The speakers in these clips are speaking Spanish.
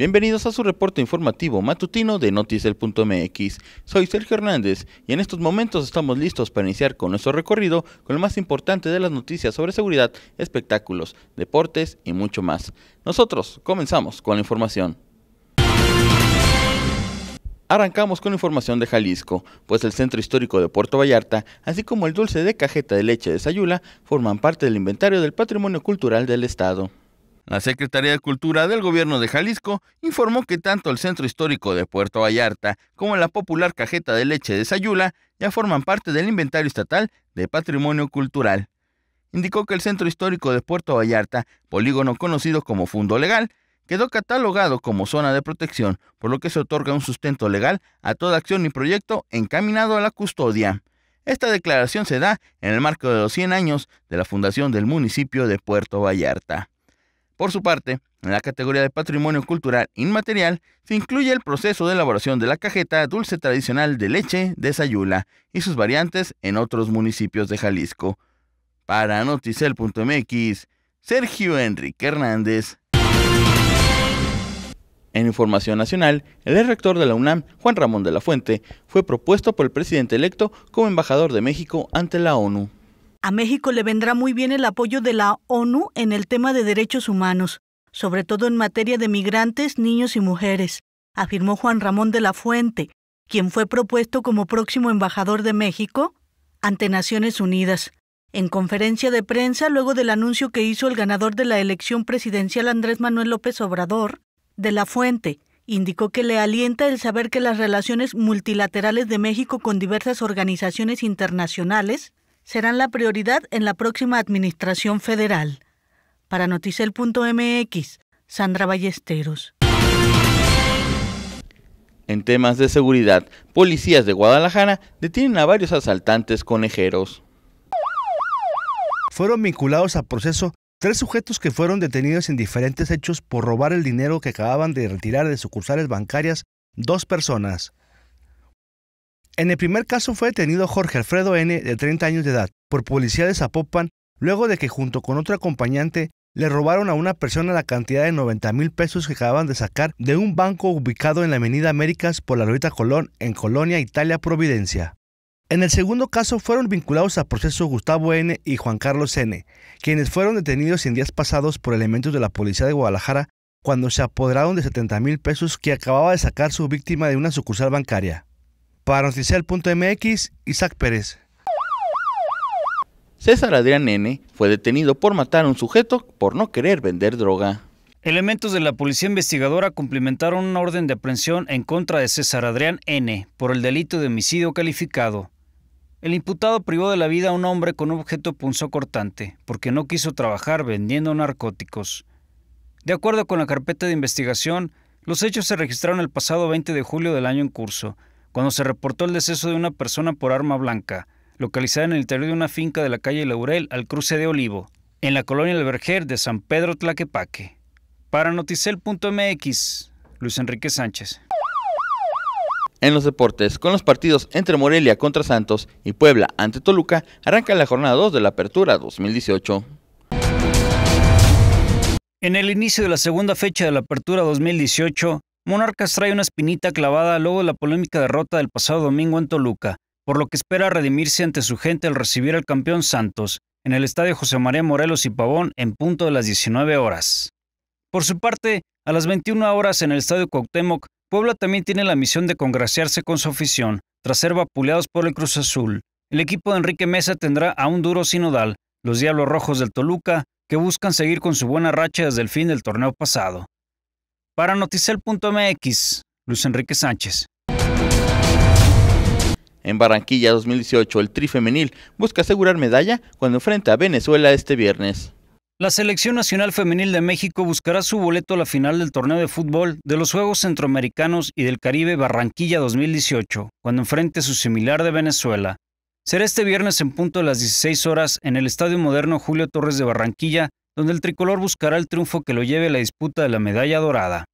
Bienvenidos a su reporte informativo matutino de noticel.mx. Soy Sergio Hernández y en estos momentos estamos listos para iniciar con nuestro recorrido con lo más importante de las noticias sobre seguridad, espectáculos, deportes y mucho más. Nosotros comenzamos con la información. Arrancamos con información de Jalisco, pues el centro histórico de Puerto Vallarta, así como el dulce de cajeta de leche de Sayula, forman parte del inventario del patrimonio cultural del Estado. La Secretaría de Cultura del Gobierno de Jalisco informó que tanto el Centro Histórico de Puerto Vallarta como la popular cajeta de leche de Sayula ya forman parte del inventario estatal de patrimonio cultural. Indicó que el Centro Histórico de Puerto Vallarta, polígono conocido como Fundo Legal, quedó catalogado como zona de protección, por lo que se otorga un sustento legal a toda acción y proyecto encaminado a la custodia. Esta declaración se da en el marco de los 100 años de la fundación del municipio de Puerto Vallarta. Por su parte, en la categoría de patrimonio cultural inmaterial se incluye el proceso de elaboración de la cajeta dulce tradicional de leche de Sayula y sus variantes en otros municipios de Jalisco. Para noticel.mx, Sergio Enrique Hernández. En información nacional, el rector de la UNAM, Juan Ramón de la Fuente, fue propuesto por el presidente electo como embajador de México ante la ONU. A México le vendrá muy bien el apoyo de la ONU en el tema de derechos humanos, sobre todo en materia de migrantes, niños y mujeres, afirmó Juan Ramón de la Fuente, quien fue propuesto como próximo embajador de México ante Naciones Unidas. En conferencia de prensa, luego del anuncio que hizo el ganador de la elección presidencial Andrés Manuel López Obrador, de la Fuente, indicó que le alienta el saber que las relaciones multilaterales de México con diversas organizaciones internacionales serán la prioridad en la próxima administración federal. Para noticel.mx, Sandra Ballesteros. En temas de seguridad, policías de Guadalajara detienen a varios asaltantes conejeros. Fueron vinculados al proceso tres sujetos que fueron detenidos en diferentes hechos por robar el dinero que acababan de retirar de sucursales bancarias dos personas. En el primer caso fue detenido Jorge Alfredo N., de 30 años de edad, por policía de Zapopan, luego de que junto con otro acompañante le robaron a una persona la cantidad de 90 mil pesos que acababan de sacar de un banco ubicado en la Avenida Américas por la Lorita Colón, en Colonia, Italia, Providencia. En el segundo caso fueron vinculados a proceso Gustavo N. y Juan Carlos N., quienes fueron detenidos en días pasados por elementos de la policía de Guadalajara cuando se apoderaron de 70 mil pesos que acababa de sacar su víctima de una sucursal bancaria. Para Isaac Pérez. César Adrián N. fue detenido por matar a un sujeto por no querer vender droga. Elementos de la policía investigadora cumplimentaron una orden de aprehensión en contra de César Adrián N. por el delito de homicidio calificado. El imputado privó de la vida a un hombre con un objeto punzocortante porque no quiso trabajar vendiendo narcóticos. De acuerdo con la carpeta de investigación, los hechos se registraron el pasado 20 de julio del año en curso cuando se reportó el deceso de una persona por arma blanca, localizada en el interior de una finca de la calle Laurel al cruce de Olivo, en la colonia El Verger de San Pedro Tlaquepaque. Para noticel.mx, Luis Enrique Sánchez. En los deportes, con los partidos entre Morelia contra Santos y Puebla ante Toluca, arranca la jornada 2 de la Apertura 2018. En el inicio de la segunda fecha de la Apertura 2018, Monarcas trae una espinita clavada luego de la polémica derrota del pasado domingo en Toluca, por lo que espera redimirse ante su gente al recibir al campeón Santos en el estadio José María Morelos y Pavón en punto de las 19 horas. Por su parte, a las 21 horas en el estadio Cuauhtémoc, Puebla también tiene la misión de congraciarse con su afición tras ser vapuleados por el Cruz Azul. El equipo de Enrique Mesa tendrá a un duro sinodal, los Diablos Rojos del Toluca, que buscan seguir con su buena racha desde el fin del torneo pasado. Para Noticel.mx, Luis Enrique Sánchez. En Barranquilla 2018, el tri femenil busca asegurar medalla cuando enfrenta a Venezuela este viernes. La Selección Nacional Femenil de México buscará su boleto a la final del torneo de fútbol de los Juegos Centroamericanos y del Caribe Barranquilla 2018, cuando enfrente a su similar de Venezuela. Será este viernes en punto de las 16 horas en el Estadio Moderno Julio Torres de Barranquilla, donde el tricolor buscará el triunfo que lo lleve a la disputa de la medalla dorada.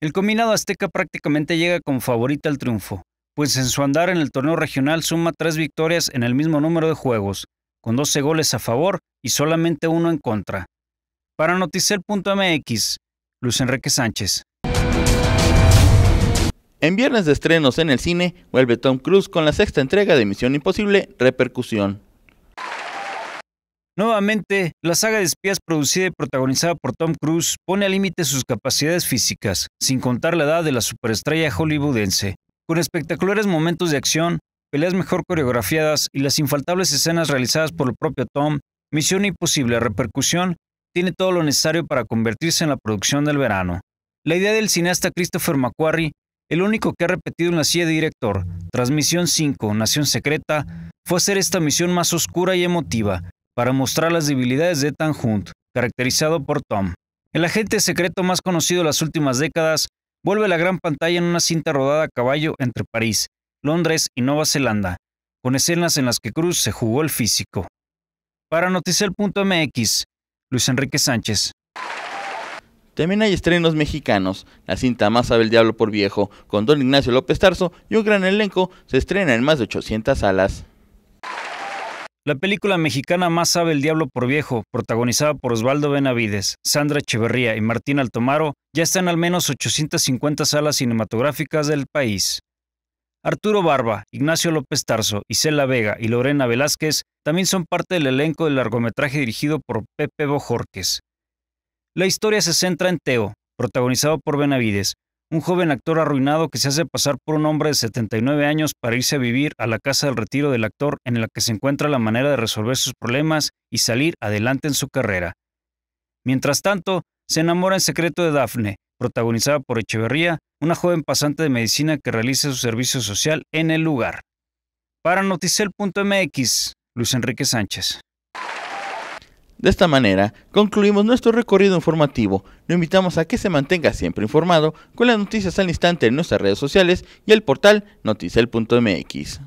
El combinado azteca prácticamente llega como favorita al triunfo, pues en su andar en el torneo regional suma tres victorias en el mismo número de juegos, con 12 goles a favor y solamente uno en contra. Para Noticel.mx, Luis Enrique Sánchez. En viernes de estrenos en el cine, vuelve Tom Cruise con la sexta entrega de Misión Imposible, Repercusión. Nuevamente, la saga de espías producida y protagonizada por Tom Cruise pone al límite sus capacidades físicas, sin contar la edad de la superestrella hollywoodense, con espectaculares momentos de acción, peleas mejor coreografiadas y las infaltables escenas realizadas por el propio Tom, Misión Imposible Repercusión tiene todo lo necesario para convertirse en la producción del verano. La idea del cineasta Christopher McQuarrie, el único que ha repetido en la silla de director, Transmisión 5, Nación Secreta, fue hacer esta misión más oscura y emotiva, para mostrar las debilidades de Tan Hunt, caracterizado por Tom. El agente secreto más conocido de las últimas décadas vuelve a la gran pantalla en una cinta rodada a caballo entre París, Londres y Nueva Zelanda, con escenas en las que Cruz se jugó el físico. Para Noticiel.mx, Luis Enrique Sánchez. También hay estrenos mexicanos. La cinta Más sabe el diablo por viejo, con don Ignacio López Tarso y un gran elenco, se estrena en más de 800 salas. La película mexicana Más sabe el diablo por viejo, protagonizada por Osvaldo Benavides, Sandra Echeverría y Martín Altomaro, ya está en al menos 850 salas cinematográficas del país. Arturo Barba, Ignacio López Tarso, Isela Vega y Lorena Velázquez también son parte del elenco del largometraje dirigido por Pepe Bojorques. La historia se centra en Teo, protagonizado por Benavides, un joven actor arruinado que se hace pasar por un hombre de 79 años para irse a vivir a la casa del retiro del actor en la que se encuentra la manera de resolver sus problemas y salir adelante en su carrera. Mientras tanto, se enamora en secreto de Dafne, protagonizada por Echeverría, una joven pasante de medicina que realiza su servicio social en el lugar. Para noticel.mx, Luis Enrique Sánchez. De esta manera, concluimos nuestro recorrido informativo. Lo invitamos a que se mantenga siempre informado con las noticias al instante en nuestras redes sociales y el portal Noticel.mx.